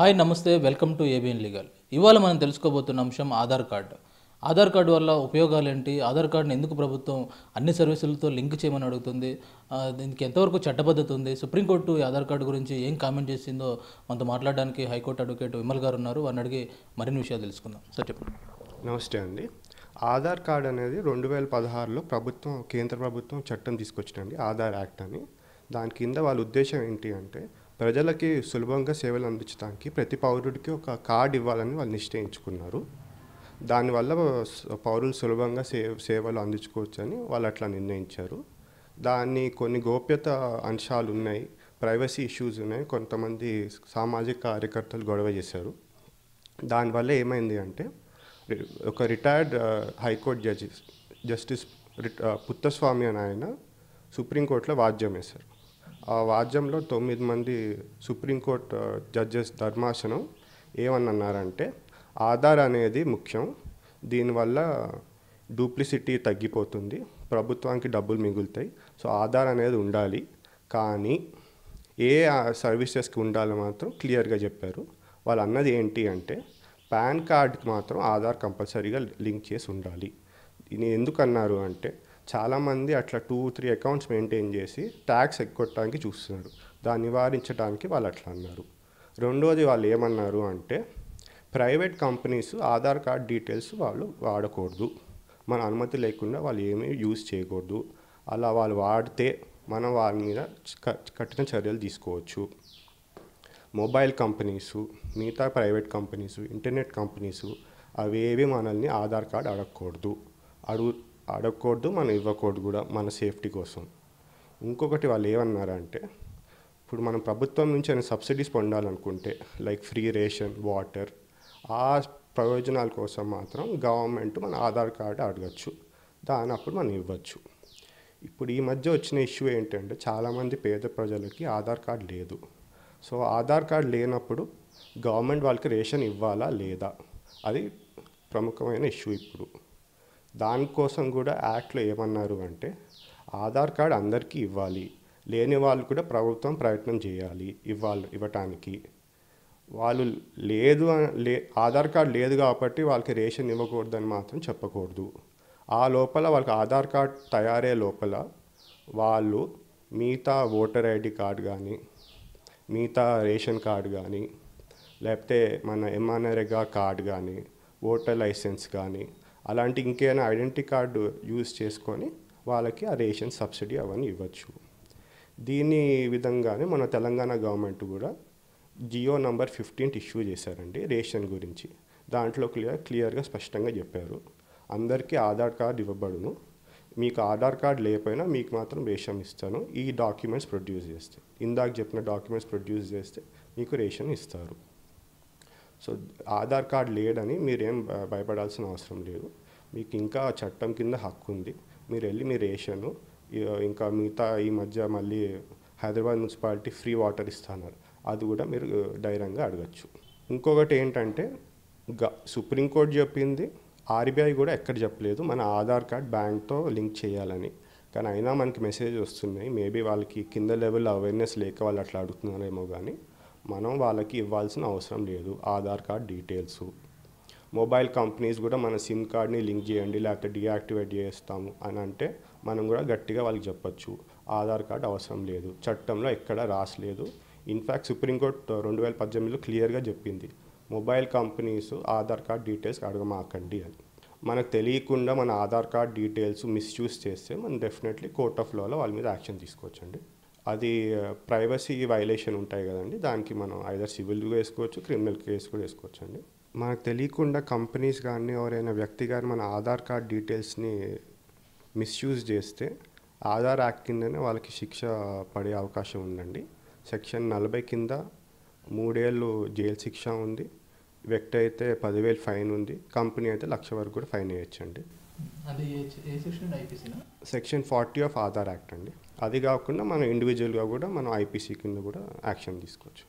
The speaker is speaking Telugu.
హాయ్ నమస్తే వెల్కమ్ టు ఏబిఎన్ లీగల్ ఇవాళ మనం తెలుసుకోబోతున్న అంశం ఆధార్ కార్డు ఆధార్ కార్డు వల్ల ఉపయోగాలు ఏంటి ఆధార్ కార్డును ఎందుకు ప్రభుత్వం అన్ని సర్వీసులతో లింక్ చేయమని అడుగుతుంది దీనికి ఎంతవరకు చట్టబద్ధత ఉంది సుప్రీంకోర్టు ఆధార్ కార్డు గురించి ఏం కామెంట్ చేసిందో మనతో మాట్లాడడానికి హైకోర్టు అడ్వకేట్ విమల్ గారు ఉన్నారు వారిని అడిగి మరిన్ని విషయాలు తెలుసుకుందాం సార్ చెప్పండి నమస్తే అండి ఆధార్ కార్డు అనేది రెండు వేల పదహారులో ప్రభుత్వం కేంద్ర ప్రభుత్వం చట్టం తీసుకొచ్చిందండి ఆధార్ యాక్ట్ అని దాని కింద వాళ్ళ ఉద్దేశం ఏంటి అంటే ప్రజలకి సులభంగా సేవలు అందించడానికి ప్రతి పౌరుడికి ఒక కార్డు ఇవ్వాలని వాళ్ళు నిశ్చయించుకున్నారు దానివల్ల పౌరులు సులభంగా సే సేవలు అందించుకోవచ్చని వాళ్ళు అట్లా నిర్ణయించారు దాన్ని కొన్ని గోప్యత అంశాలు ఉన్నాయి ప్రైవసీ ఇష్యూస్ ఉన్నాయి కొంతమంది సామాజిక కార్యకర్తలు గొడవ చేశారు దానివల్ల ఏమైంది అంటే ఒక retired high court judge justice Puttaswamy అని ఆయన సుప్రీంకోర్టులో వాద్యం వేశారు ఆ వాద్యంలో తొమ్మిది మంది సుప్రీంకోర్టు జడ్జెస్ ధర్మాసనం ఏమన్నారంటే ఆధార్ అనేది ముఖ్యం దీనివల్ల డూప్లిసిటీ తగ్గిపోతుంది ప్రభుత్వానికి డబ్బులు మిగులుతాయి సో ఆధార్ అనేది ఉండాలి కానీ ఏ సర్వీసెస్కి ఉండాలో మాత్రం క్లియర్గా చెప్పారు వాళ్ళు అన్నది ఏంటి అంటే పాన్ కార్డ్కి మాత్రం ఆధార్ కంపల్సరీగా లింక్ చేసి ఉండాలి ఎందుకన్నారు అంటే చాలామంది అట్లా టూ త్రీ అకౌంట్స్ మెయింటైన్ చేసి ట్యాక్స్ ఎక్కొట్టడానికి చూస్తున్నారు దాన్ని నివారించడానికి వాళ్ళు అట్లా అన్నారు రెండోది వాళ్ళు ఏమన్నారు అంటే private companies Aadhaar card details వాళ్ళు వాడకూడదు మన అనుమతి లేకుండా వాళ్ళు ఏమీ యూజ్ చేయకూడదు అలా వాళ్ళు వాడితే మనం వారి మీద కఠిన చర్యలు తీసుకోవచ్చు మొబైల్ కంపెనీస్ మిగతా ప్రైవేట్ కంపెనీస్ ఇంటర్నెట్ కంపెనీస్ అవేవి మనల్ని ఆధార్ కార్డ్ అడగకూడదు అడుగు అడగకూడదు మనం ఇవ్వకూడదు కూడా మన సేఫ్టీ కోసం ఇంకొకటి వాళ్ళు ఏమన్నారంటే ఇప్పుడు మనం ప్రభుత్వం నుంచి ఆయన సబ్సిడీస్ పొందాలనుకుంటే లైక్ ఫ్రీ రేషన్ వాటర్ ఆ ప్రయోజనాల కోసం మాత్రం గవర్నమెంట్ మన ఆధార్ కార్డు అడగచ్చు దాని అప్పుడు మనం ఇవ్వచ్చు ఇప్పుడు ఈ మధ్య వచ్చిన ఇష్యూ ఏంటంటే చాలామంది పేద ప్రజలకి ఆధార్ కార్డు లేదు సో ఆధార్ కార్డు లేనప్పుడు గవర్నమెంట్ వాళ్ళకి రేషన్ ఇవ్వాలా లేదా అది ప్రముఖమైన ఇష్యూ ఇప్పుడు దానికోసం కూడా యాక్ట్లో ఏమన్నారు అంటే ఆధార్ కార్డ్ అందరికీ ఇవ్వాలి లేని వాళ్ళు కూడా ప్రభుత్వం ప్రయత్నం చేయాలి ఇవ్వాలి ఇవ్వటానికి వాళ్ళు లేదు లే ఆధార్ కార్డు లేదు కాబట్టి వాళ్ళకి రేషన్ ఇవ్వకూడదని మాత్రం చెప్పకూడదు ఆ లోపల వాళ్ళకి ఆధార్ కార్డ్ తయారే లోపల వాళ్ళు మిగతా ఓటర్ ఐడి కార్డు కానీ మిగతా రేషన్ కార్డు కానీ లేకపోతే మన ఎంఆర్ఎగా కార్డు కానీ ఓటర్ లైసెన్స్ కానీ అలాంటి ఇంకేమైనా ఐడెంటిటీ కార్డు యూజ్ చేసుకొని వాళ్ళకి ఆ రేషన్ సబ్సిడీ అవన్నీ ఇవ్వచ్చు దీని విధంగానే మన తెలంగాణ గవర్నమెంట్ కూడా జియో నంబర్ ఫిఫ్టీన్త్ ఇష్యూ చేశారండి రేషన్ గురించి దాంట్లో క్లియర్ క్లియర్గా స్పష్టంగా చెప్పారు అందరికీ ఆధార్ కార్డు ఇవ్వబడును మీకు ఆధార్ కార్డు లేకపోయినా మీకు మాత్రం రేషన్ ఇస్తాను ఈ డాక్యుమెంట్స్ ప్రొడ్యూస్ చేస్తే ఇందాక చెప్పిన డాక్యుమెంట్స్ ప్రొడ్యూస్ చేస్తే మీకు రేషన్ ఇస్తారు సో ఆధార్ కార్డ్ లేడని మీరేం భయపడాల్సిన అవసరం లేదు మీకు ఇంకా చట్టం కింద హక్కు ఉంది మీరు వెళ్ళి మీ రేషను ఇంకా మిగతా ఈ మధ్య మళ్ళీ హైదరాబాద్ మున్సిపాలిటీ ఫ్రీ వాటర్ ఇస్తున్నారు అది కూడా మీరు ధైర్యంగా అడగచ్చు ఇంకొకటి ఏంటంటే గా సుప్రీంకోర్టు చెప్పింది ఆర్బీఐ కూడా ఎక్కడ చెప్పలేదు మన ఆధార్ కార్డ్ బ్యాంక్తో లింక్ చేయాలని కానీ అయినా మనకి మెసేజ్ వస్తున్నాయి మేబీ వాళ్ళకి కింద లెవెల్ అవేర్నెస్ లేక వాళ్ళు అట్లా అడుగుతున్నారేమో కానీ మనం వాళ్ళకి ఇవ్వాల్సిన అవసరం లేదు Aadhaar card details mobile companies కూడా మన సిమ్ కార్డ్ని లింక్ చేయండి లేకపోతే డియాక్టివేట్ చేస్తాము అని అంటే మనం కూడా గట్టిగా వాళ్ళకి చెప్పచ్చు ఆధార్ కార్డ్ అవసరం లేదు చట్టంలో ఎక్కడ రాసలేదు ఇన్ఫ్యాక్ట్ సుప్రీంకోర్టు రెండు వేల పద్దెనిమిదిలో క్లియర్గా చెప్పింది mobile companies Aadhaar card details అడగమాకండి అని మనకు తెలియకుండా మన ఆధార్ కార్డ్ డీటెయిల్స్ మిస్యూజ్ చేస్తే మనం డెఫినెట్లీ కోర్ట్ ఆఫ్ లాలో వాళ్ళ మీద యాక్షన్ తీసుకోవచ్చండి అది ప్రైవసీ వైలేషన్ ఉంటాయి కదండి దానికి మనం ఐదర్ సివిల్ వేసుకోవచ్చు క్రిమినల్ కేసు కూడా వేసుకోవచ్చు అండి మనకు తెలియకుండా కంపెనీస్ కానీ ఎవరైనా వ్యక్తి కానీ మన ఆధార్ కార్డ్ డీటెయిల్స్ని మిస్యూజ్ చేస్తే ఆధార్ యాక్ట్ కిందనే వాళ్ళకి శిక్ష పడే అవకాశం ఉందండి సెక్షన్ నలభై కింద మూడేళ్ళు జైలు శిక్ష ఉంది వ్యక్తి అయితే పదివేలు ఫైన్ ఉంది కంపెనీ అయితే లక్ష వరకు కూడా fine వేయచ్చండి section forty of Aadhaar act అండి అది కాకుండా మనం ఇండివిజువల్గా కూడా మనం ఐపీసీ కింద కూడా యాక్షన్ తీసుకోవచ్చు